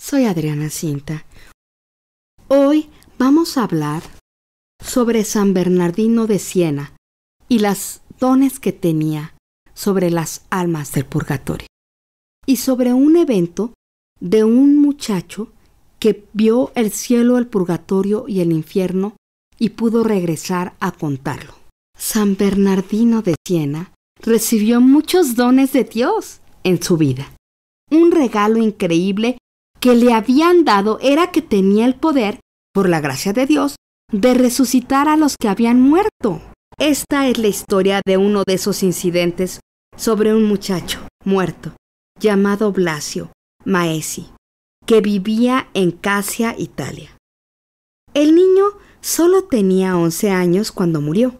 Soy Adriana Cinta. Hoy vamos a hablar sobre San Bernardino de Siena y las dones que tenía sobre las almas del purgatorio y sobre un evento de un muchacho que vio el cielo, el purgatorio y el infierno y pudo regresar a contarlo. San Bernardino de Siena recibió muchos dones de Dios en su vida. Un regalo increíble que le habían dado era que tenía el poder, por la gracia de Dios, de resucitar a los que habían muerto. Esta es la historia de uno de esos incidentes sobre un muchacho muerto, llamado Blasio Maesi, que vivía en Casia, Italia. El niño solo tenía 11 años cuando murió.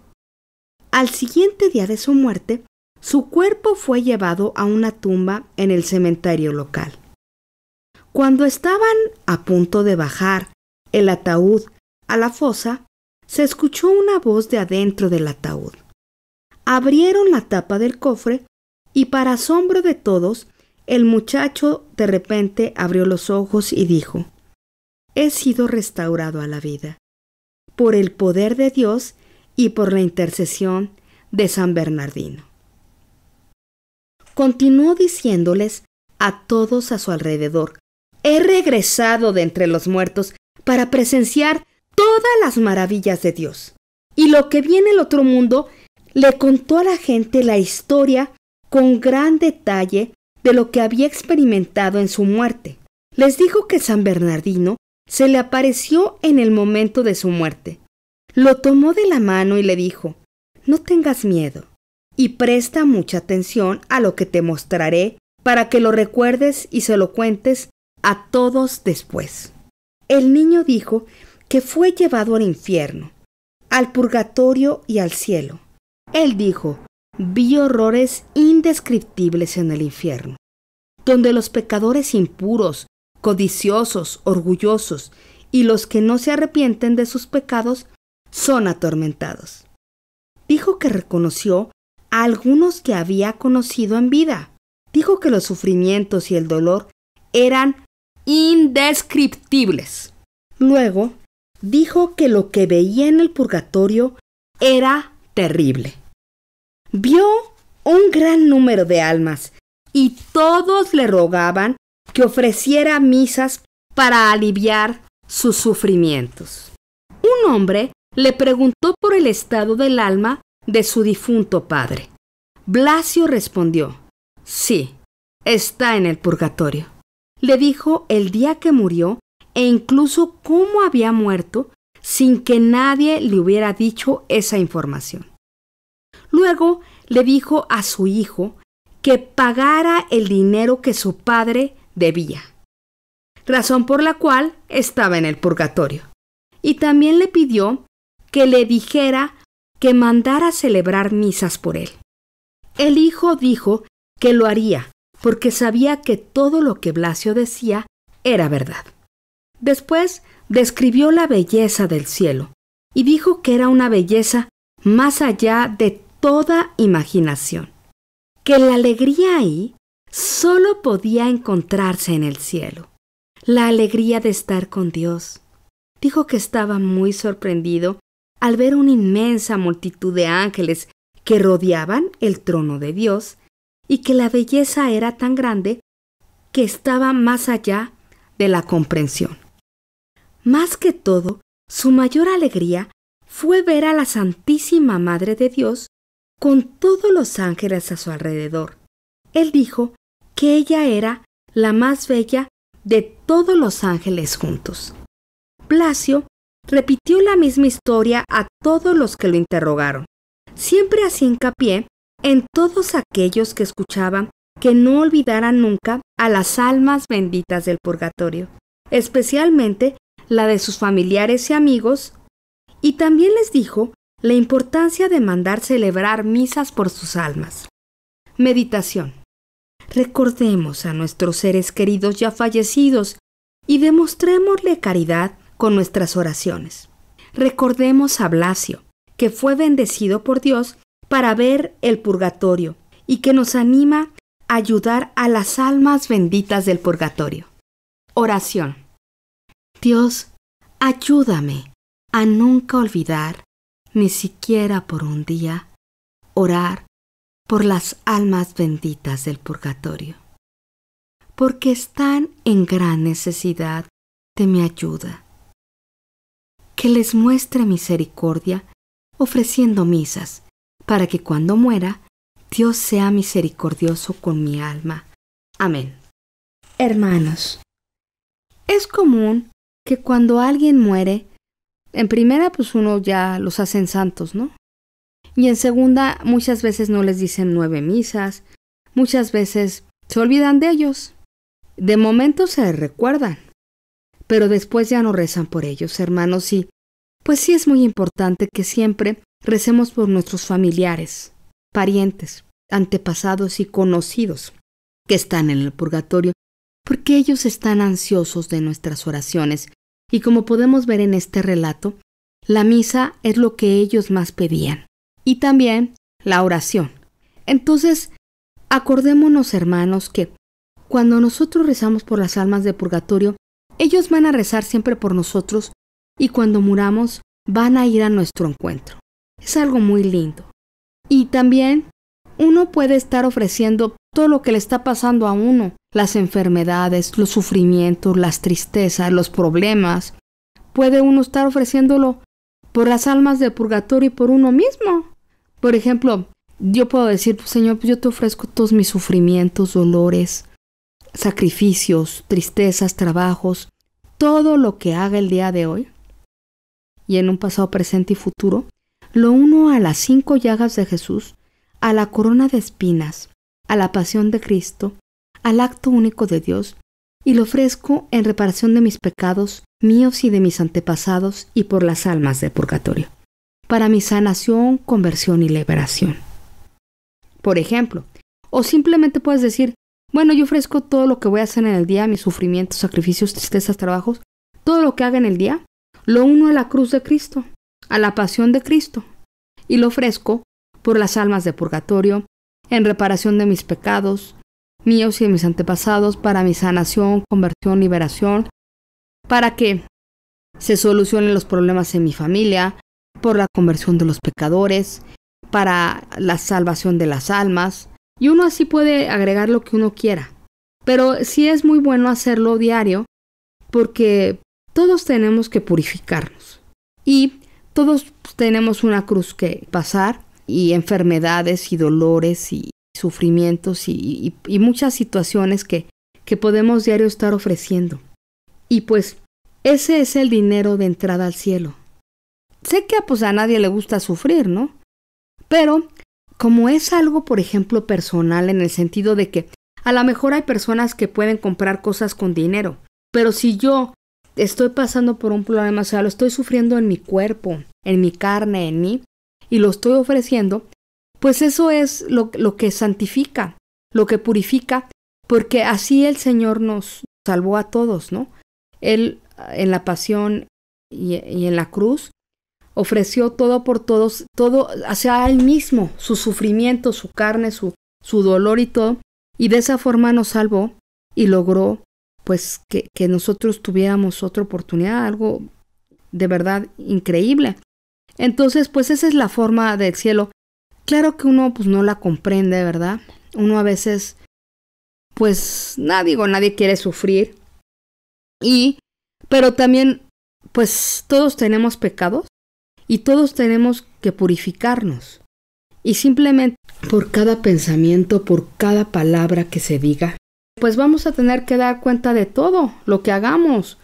Al siguiente día de su muerte, su cuerpo fue llevado a una tumba en el cementerio local. Cuando estaban a punto de bajar el ataúd a la fosa, se escuchó una voz de adentro del ataúd. Abrieron la tapa del cofre y para asombro de todos, el muchacho de repente abrió los ojos y dijo, He sido restaurado a la vida, por el poder de Dios y por la intercesión de San Bernardino. Continuó diciéndoles a todos a su alrededor he regresado de entre los muertos para presenciar todas las maravillas de Dios. Y lo que vi en el otro mundo le contó a la gente la historia con gran detalle de lo que había experimentado en su muerte. Les dijo que San Bernardino se le apareció en el momento de su muerte. Lo tomó de la mano y le dijo, no tengas miedo y presta mucha atención a lo que te mostraré para que lo recuerdes y se lo cuentes a todos después. El niño dijo que fue llevado al infierno, al purgatorio y al cielo. Él dijo, vi horrores indescriptibles en el infierno, donde los pecadores impuros, codiciosos, orgullosos y los que no se arrepienten de sus pecados son atormentados. Dijo que reconoció a algunos que había conocido en vida. Dijo que los sufrimientos y el dolor eran indescriptibles. Luego, dijo que lo que veía en el purgatorio era terrible. Vio un gran número de almas y todos le rogaban que ofreciera misas para aliviar sus sufrimientos. Un hombre le preguntó por el estado del alma de su difunto padre. Blasio respondió, sí, está en el purgatorio le dijo el día que murió e incluso cómo había muerto sin que nadie le hubiera dicho esa información. Luego le dijo a su hijo que pagara el dinero que su padre debía, razón por la cual estaba en el purgatorio. Y también le pidió que le dijera que mandara celebrar misas por él. El hijo dijo que lo haría, porque sabía que todo lo que Blasio decía era verdad. Después describió la belleza del cielo y dijo que era una belleza más allá de toda imaginación, que la alegría ahí solo podía encontrarse en el cielo, la alegría de estar con Dios. Dijo que estaba muy sorprendido al ver una inmensa multitud de ángeles que rodeaban el trono de Dios y que la belleza era tan grande que estaba más allá de la comprensión. Más que todo, su mayor alegría fue ver a la Santísima Madre de Dios con todos los ángeles a su alrededor. Él dijo que ella era la más bella de todos los ángeles juntos. Placio repitió la misma historia a todos los que lo interrogaron, siempre hacía hincapié en todos aquellos que escuchaban que no olvidaran nunca a las almas benditas del purgatorio, especialmente la de sus familiares y amigos, y también les dijo la importancia de mandar celebrar misas por sus almas. Meditación. Recordemos a nuestros seres queridos ya fallecidos y demostrémosle caridad con nuestras oraciones. Recordemos a Blasio, que fue bendecido por Dios para ver el purgatorio y que nos anima a ayudar a las almas benditas del purgatorio. Oración. Dios, ayúdame a nunca olvidar, ni siquiera por un día, orar por las almas benditas del purgatorio, porque están en gran necesidad de mi ayuda. Que les muestre misericordia ofreciendo misas para que cuando muera, Dios sea misericordioso con mi alma. Amén. Hermanos, es común que cuando alguien muere, en primera pues uno ya los hacen santos, ¿no? Y en segunda muchas veces no les dicen nueve misas, muchas veces se olvidan de ellos. De momento se recuerdan, pero después ya no rezan por ellos, hermanos, y pues sí es muy importante que siempre Recemos por nuestros familiares, parientes, antepasados y conocidos que están en el purgatorio, porque ellos están ansiosos de nuestras oraciones, y como podemos ver en este relato, la misa es lo que ellos más pedían, y también la oración. Entonces, acordémonos hermanos que cuando nosotros rezamos por las almas de purgatorio, ellos van a rezar siempre por nosotros y cuando muramos van a ir a nuestro encuentro es algo muy lindo. Y también uno puede estar ofreciendo todo lo que le está pasando a uno, las enfermedades, los sufrimientos, las tristezas, los problemas. Puede uno estar ofreciéndolo por las almas del purgatorio y por uno mismo. Por ejemplo, yo puedo decir, pues, Señor, pues, yo te ofrezco todos mis sufrimientos, dolores, sacrificios, tristezas, trabajos, todo lo que haga el día de hoy y en un pasado, presente y futuro, lo uno a las cinco llagas de Jesús, a la corona de espinas, a la pasión de Cristo, al acto único de Dios, y lo ofrezco en reparación de mis pecados, míos y de mis antepasados, y por las almas de purgatorio, para mi sanación, conversión y liberación. Por ejemplo, o simplemente puedes decir, bueno, yo ofrezco todo lo que voy a hacer en el día, mis sufrimientos, sacrificios, tristezas, trabajos, todo lo que haga en el día, lo uno a la cruz de Cristo, a la pasión de Cristo, y lo ofrezco por las almas de purgatorio, en reparación de mis pecados, míos y de mis antepasados, para mi sanación, conversión, liberación, para que se solucionen los problemas en mi familia, por la conversión de los pecadores, para la salvación de las almas, y uno así puede agregar lo que uno quiera. Pero sí es muy bueno hacerlo diario porque todos tenemos que purificarnos. Y todos pues, tenemos una cruz que pasar y enfermedades y dolores y sufrimientos y, muchas situaciones que, que podemos diario estar ofreciendo. Y pues ese es el dinero de entrada al cielo. Sé que pues, a nadie le gusta sufrir, ¿no? Pero como es algo, por ejemplo, personal en el sentido de que a lo mejor hay personas que pueden comprar cosas con dinero, pero si yo estoy pasando por un problema, o sea, lo estoy sufriendo en mi cuerpo, en mi carne, en mí, y lo estoy ofreciendo, pues eso es lo, que santifica, lo que purifica, porque así el Señor nos salvó a todos, ¿no? Él en la pasión y, en la cruz ofreció todo por todos, todo hacia él mismo, su sufrimiento, su carne, su, su dolor y todo, y de esa forma nos salvó y logró pues que, que nosotros tuviéramos otra oportunidad, algo de verdad increíble. Entonces, pues esa es la forma del cielo. Claro que uno pues no la comprende, ¿verdad? Uno a veces, pues, nadie digo, nadie quiere sufrir. Y, pero también, pues todos tenemos pecados y todos tenemos que purificarnos. Y simplemente por cada pensamiento, por cada palabra que se diga, pues vamos a tener que dar cuenta de todo lo que hagamos.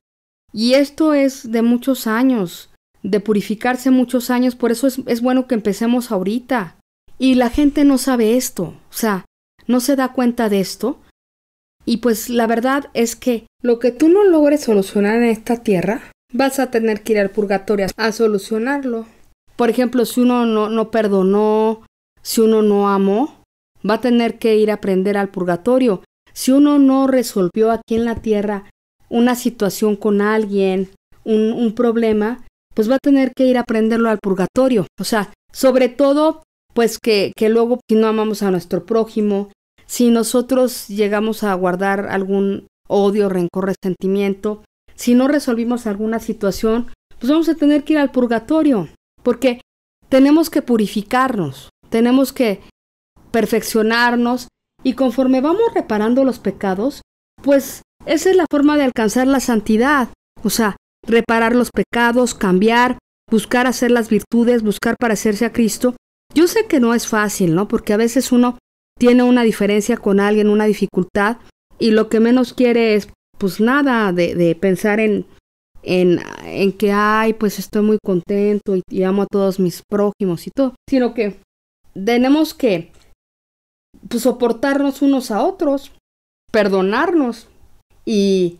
Y esto es de muchos años, de purificarse muchos años, por eso es, bueno que empecemos ahorita. Y la gente no sabe esto, o sea, no se da cuenta de esto. Y pues la verdad es que lo que tú no logres solucionar en esta tierra, vas a tener que ir al purgatorio a solucionarlo. Por ejemplo, si uno no, no perdonó, si uno no amó, va a tener que ir a aprender al purgatorio. Si uno no resolvió aquí en la Tierra una situación con alguien, un, problema, pues va a tener que ir a aprenderlo al purgatorio. O sea, sobre todo, pues que, que luego si no amamos a nuestro prójimo, si nosotros llegamos a guardar algún odio, rencor, resentimiento, si no resolvimos alguna situación, pues vamos a tener que ir al purgatorio, porque tenemos que purificarnos, tenemos que perfeccionarnos y conforme vamos reparando los pecados, pues esa es la forma de alcanzar la santidad. O sea, reparar los pecados, cambiar, buscar hacer las virtudes, buscar parecerse a Cristo. Yo sé que no es fácil, ¿no? Porque a veces uno tiene una diferencia con alguien, una dificultad, y lo que menos quiere es, pues nada, de, pensar en, en, que, ay, pues estoy muy contento y amo a todos mis prójimos y todo, sino que tenemos que pues, soportarnos unos a otros, perdonarnos y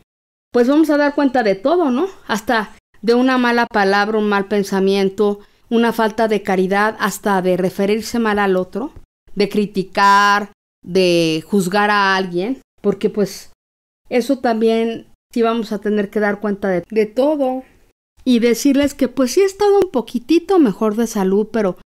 pues vamos a dar cuenta de todo, ¿no? Hasta de una mala palabra, un mal pensamiento, una falta de caridad, hasta de referirse mal al otro, de criticar, de juzgar a alguien, porque pues eso también sí vamos a tener que dar cuenta de, de todo y decirles que pues sí he estado un poquitito mejor de salud, pero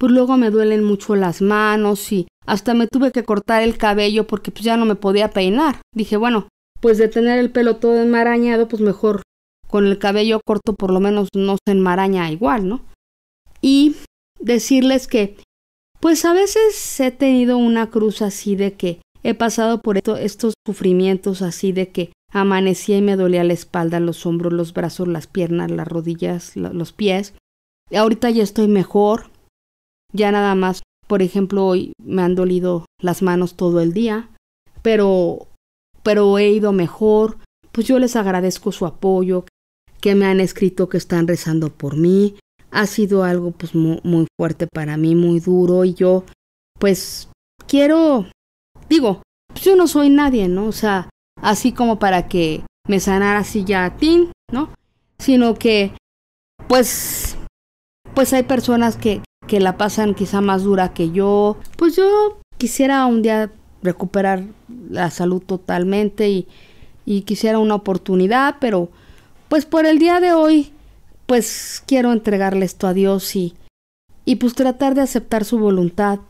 pues luego me duelen mucho las manos y hasta me tuve que cortar el cabello porque pues ya no me podía peinar. Dije, bueno, pues de tener el pelo todo enmarañado, pues mejor con el cabello corto por lo menos no se enmaraña igual, ¿no? Y decirles que pues a veces he tenido una cruz así de que he pasado por esto, estos sufrimientos así de que amanecía y me dolía la espalda, los hombros, los brazos, las piernas, las rodillas, los pies. ahorita ya estoy mejor, ya nada más, por ejemplo, hoy me han dolido las manos todo el día, pero pero he ido mejor, pues yo les agradezco su apoyo, que me han escrito que están rezando por mí. Ha sido algo pues muy, fuerte para mí, muy duro y yo pues quiero digo, pues yo no soy nadie, ¿no? O sea, así como para que me sanara así ya a ti, ¿no? Sino que pues pues hay personas que que la pasan quizá más dura que yo. Pues yo quisiera un día recuperar la salud totalmente y, quisiera una oportunidad, pero pues por el día de hoy, pues quiero entregarle esto a Dios y, y pues tratar de aceptar su voluntad,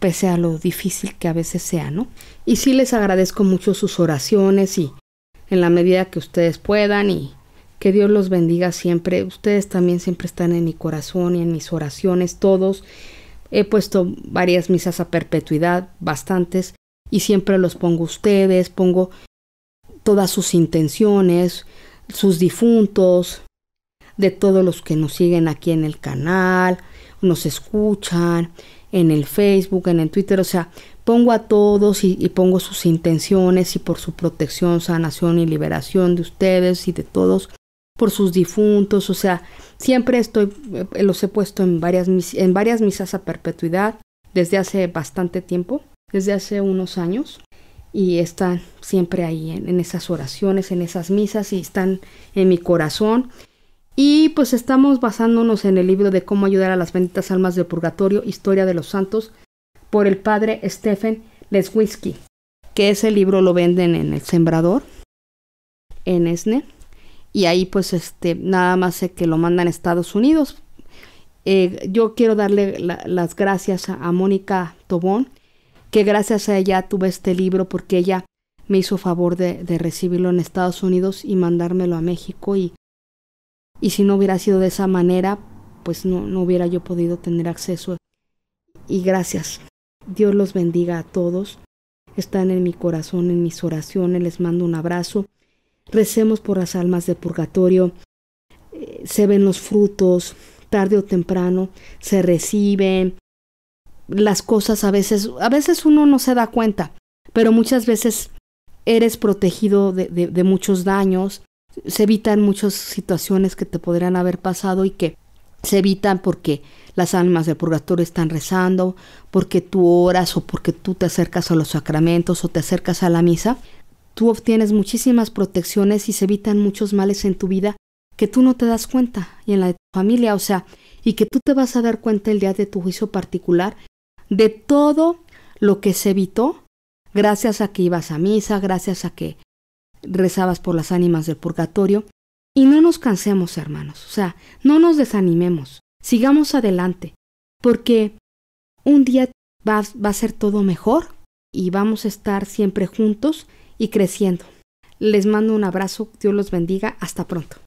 pese a lo difícil que a veces sea, ¿no? Y sí les agradezco mucho sus oraciones y en la medida que ustedes puedan y, que Dios los bendiga siempre. Ustedes también siempre están en mi corazón y en mis oraciones, todos. He puesto varias misas a perpetuidad, bastantes, y siempre los pongo ustedes, pongo todas sus intenciones, sus difuntos, de todos los que nos siguen aquí en el canal, nos escuchan, en el Facebook, en el Twitter, o sea, pongo a todos y, y, pongo sus intenciones y por su protección, sanación y liberación de ustedes y de todos por sus difuntos, o sea, siempre estoy, eh, los he puesto en varias, en varias misas a perpetuidad desde hace bastante tiempo, desde hace unos años, y están siempre ahí en, esas oraciones, en esas misas, y están en mi corazón. Y pues estamos basándonos en el libro de cómo ayudar a las benditas almas del purgatorio, Historia de los Santos, por el padre Stephen Leswiski, que ese libro lo venden en El Sembrador, en Esne y ahí pues este nada más sé que lo mandan a Estados Unidos. Eh, yo quiero darle las gracias a, Mónica Tobón, que gracias a ella tuve este libro porque ella me hizo favor de, de recibirlo en Estados Unidos y mandármelo a México y, y si no hubiera sido de esa manera, pues no, no hubiera yo podido tener acceso. Y gracias. Dios los bendiga a todos. Están en mi corazón, en mis oraciones. Les mando un abrazo recemos por las almas de purgatorio, eh, se ven los frutos, tarde o temprano se reciben, las cosas a veces, a veces uno no se da cuenta, pero muchas veces eres protegido de, de muchos daños, se evitan muchas situaciones que te podrían haber pasado y que se evitan porque las almas del purgatorio están rezando, porque tú oras o porque tú te acercas a los sacramentos o te acercas a la misa, Tú obtienes muchísimas protecciones y se evitan muchos males en tu vida que tú no te das cuenta y en la de tu familia, o sea, y que tú te vas a dar cuenta el día de tu juicio particular de todo lo que se evitó gracias a que ibas a misa, gracias a que rezabas por las ánimas del purgatorio. Y no nos cansemos, hermanos, o sea, no nos desanimemos, sigamos adelante, porque un día va, va a ser todo mejor y vamos a estar siempre juntos y creciendo. Les mando un abrazo, Dios los bendiga, hasta pronto.